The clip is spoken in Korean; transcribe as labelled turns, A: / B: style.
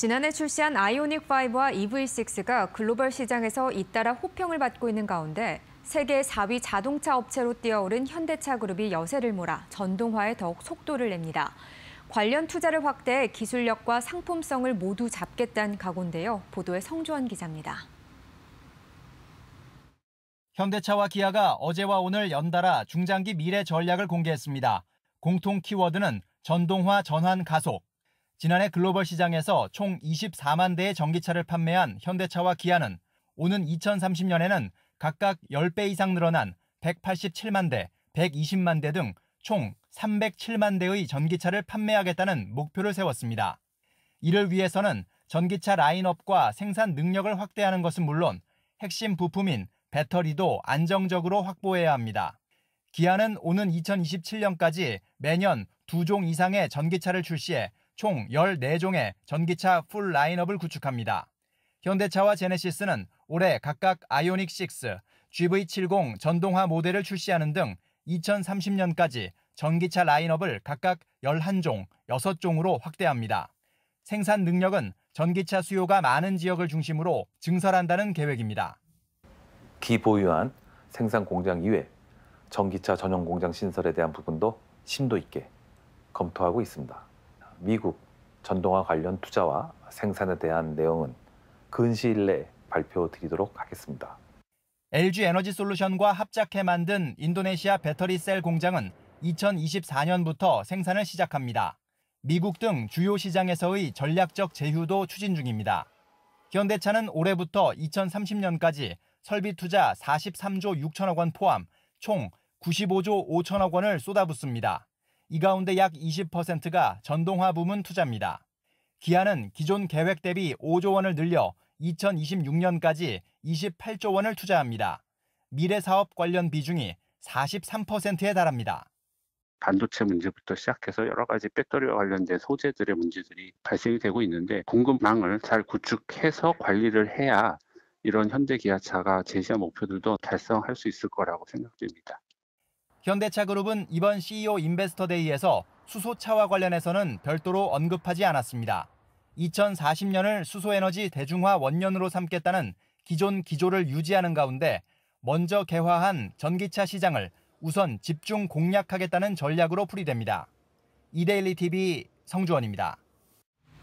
A: 지난해 출시한 아이오닉5와 EV6가 글로벌 시장에서 잇따라 호평을 받고 있는 가운데 세계 4위 자동차 업체로 뛰어오른 현대차 그룹이 여세를 몰아 전동화에 더욱 속도를 냅니다. 관련 투자를 확대해 기술력과 상품성을 모두 잡겠다는 각오인데요. 보도에 성주원 기자입니다.
B: 현대차와 기아가 어제와 오늘 연달아 중장기 미래 전략을 공개했습니다. 공통 키워드는 전동화 전환 가속, 지난해 글로벌 시장에서 총 24만 대의 전기차를 판매한 현대차와 기아는 오는 2030년에는 각각 10배 이상 늘어난 187만 대, 120만 대 등 총 307만 대의 전기차를 판매하겠다는 목표를 세웠습니다. 이를 위해서는 전기차 라인업과 생산 능력을 확대하는 것은 물론 핵심 부품인 배터리도 안정적으로 확보해야 합니다. 기아는 오는 2027년까지 매년 두 종 이상의 전기차를 출시해 총 14종의 전기차 풀 라인업을 구축합니다. 현대차와 제네시스는 올해 각각 아이오닉6, GV70 전동화 모델을 출시하는 등 2030년까지 전기차 라인업을 각각 11종, 6종으로 확대합니다. 생산 능력은 전기차 수요가 많은 지역을 중심으로 증설한다는 계획입니다.
C: 기보유한 생산 공장 이외 전기차 전용 공장 신설에 대한 부분도 심도 있게 검토하고 있습니다. 미국 전동화 관련 투자와 생산에 대한 내용은 근시일 내에 발표드리도록 하겠습니다.
B: LG 에너지 솔루션과 합작해 만든 인도네시아 배터리 셀 공장은 2024년부터 생산을 시작합니다. 미국 등 주요 시장에서의 전략적 제휴도 추진 중입니다. 현대차는 올해부터 2030년까지 설비 투자 43조 6천억 원 포함 총 95조 5천억 원을 쏟아붓습니다. 이 가운데 약 20%가 전동화 부문 투자입니다. 기아는 기존 계획 대비 5조 원을 늘려 2026년까지 28조 원을 투자합니다. 미래 사업 관련 비중이 43%에 달합니다.
D: 반도체 문제부터 시작해서 여러 가지 배터리와 관련된 소재들의 문제들이 발생이 되고 있는데 공급망을 잘 구축해서 관리를 해야 이런 현대 기아차가 제시한 목표들도 달성할 수 있을 거라고 생각됩니다.
B: 현대차그룹은 이번 CEO 인베스터데이에서 수소차와 관련해서는 별도로 언급하지 않았습니다. 2040년을 수소에너지 대중화 원년으로 삼겠다는 기존 기조를 유지하는 가운데 먼저 개화한 전기차 시장을 우선 집중 공략하겠다는 전략으로 풀이됩니다. 이데일리 TV 성주원입니다.